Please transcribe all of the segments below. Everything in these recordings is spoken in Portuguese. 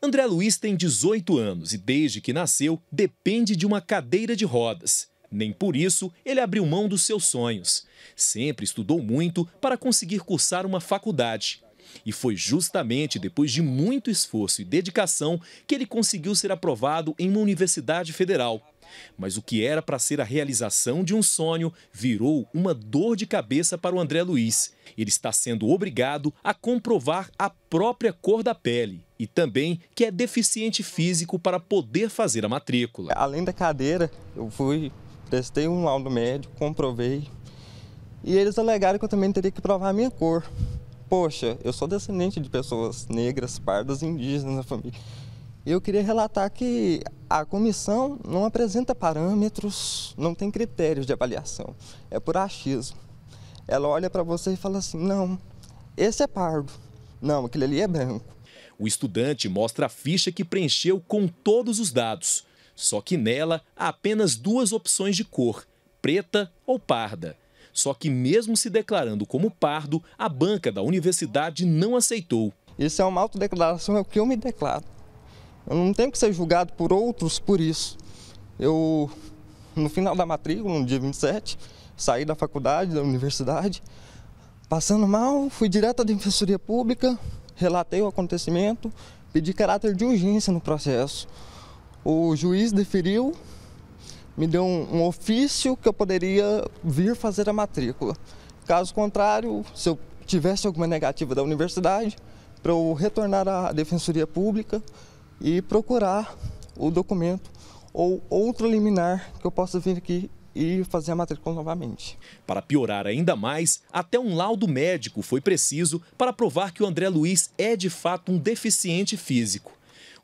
André Luiz tem 18 anos e, desde que nasceu, depende de uma cadeira de rodas. Nem por isso ele abriu mão dos seus sonhos. Sempre estudou muito para conseguir cursar uma faculdade. E foi justamente depois de muito esforço e dedicação que ele conseguiu ser aprovado em uma universidade federal. Mas o que era para ser a realização de um sonho virou uma dor de cabeça para o André Luiz. Ele está sendo obrigado a comprovar a própria cor da pele e também que é deficiente físico para poder fazer a matrícula. Além da cadeira, eu fui, prestei um laudo médico, comprovei e eles alegaram que eu também teria que provar a minha cor. Poxa, eu sou descendente de pessoas negras, pardas, indígenas na família. Eu queria relatar que a comissão não apresenta parâmetros, não tem critérios de avaliação, é por achismo. Ela olha para você e fala assim: não, esse é pardo, não, aquele ali é branco. O estudante mostra a ficha que preencheu com todos os dados, só que nela há apenas duas opções de cor: preta ou parda. Só que, mesmo se declarando como pardo, a banca da universidade não aceitou. Isso é uma autodeclaração, é o que eu me declaro. Eu não tenho que ser julgado por outros por isso. Eu, no final da matrícula, no dia 27, saí da faculdade, da universidade, passando mal, fui direto à Defensoria Pública, relatei o acontecimento, pedi caráter de urgência no processo. O juiz deferiu, me deu um, um ofício que eu poderia vir fazer a matrícula. Caso contrário, se eu tivesse alguma negativa da universidade, para eu retornar à Defensoria Pública, e procurar o documento ou outro liminar que eu possa vir aqui e fazer a matrícula novamente. Para piorar ainda mais, até um laudo médico foi preciso para provar que o André Luiz é de fato um deficiente físico.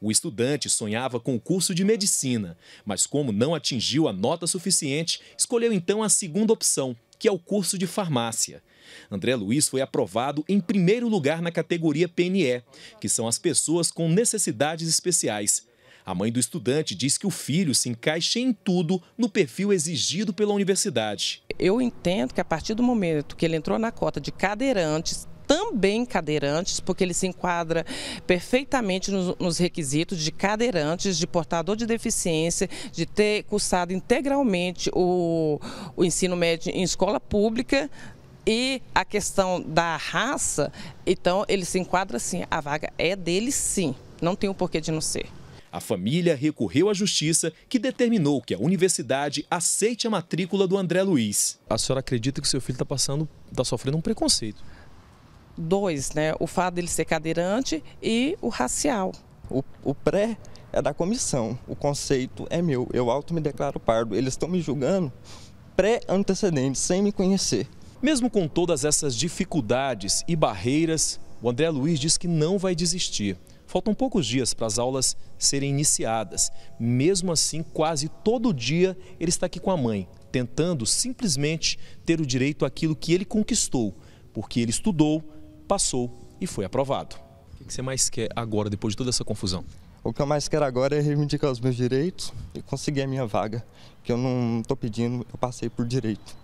O estudante sonhava com o curso de medicina, mas como não atingiu a nota suficiente, escolheu então a segunda opção, que é o curso de farmácia. André Luiz foi aprovado em primeiro lugar na categoria PNE, que são as pessoas com necessidades especiais. A mãe do estudante diz que o filho se encaixa em tudo no perfil exigido pela universidade. Eu entendo que a partir do momento que ele entrou na cota de cadeirantes, também cadeirantes, porque ele se enquadra perfeitamente nos, nos, requisitos de cadeirantes, de portador de deficiência, de ter cursado integralmente o, o ensino médio em escola pública. E a questão da raça, então ele se enquadra sim, a vaga é dele sim, não tem o um porquê de não ser. A família recorreu à justiça, que determinou que a universidade aceite a matrícula do André Luiz. A senhora acredita que seu filho está passando, está sofrendo um preconceito? dois, né? O fato dele ser cadeirante e o racial. O, o pré é da comissão, o conceito é meu, eu auto me declaro pardo. Eles estão me julgando pré-antecedentes, sem me conhecer. Mesmo com todas essas dificuldades e barreiras, o André Luiz diz que não vai desistir. Faltam poucos dias para as aulas serem iniciadas. Mesmo assim, quase todo dia ele está aqui com a mãe, tentando simplesmente ter o direito àquilo que ele conquistou, porque ele estudou, passou e foi aprovado. O que você mais quer agora, depois de toda essa confusão? O que eu mais quero agora é reivindicar os meus direitos e conseguir a minha vaga, que eu não estou pedindo, eu passei por direito.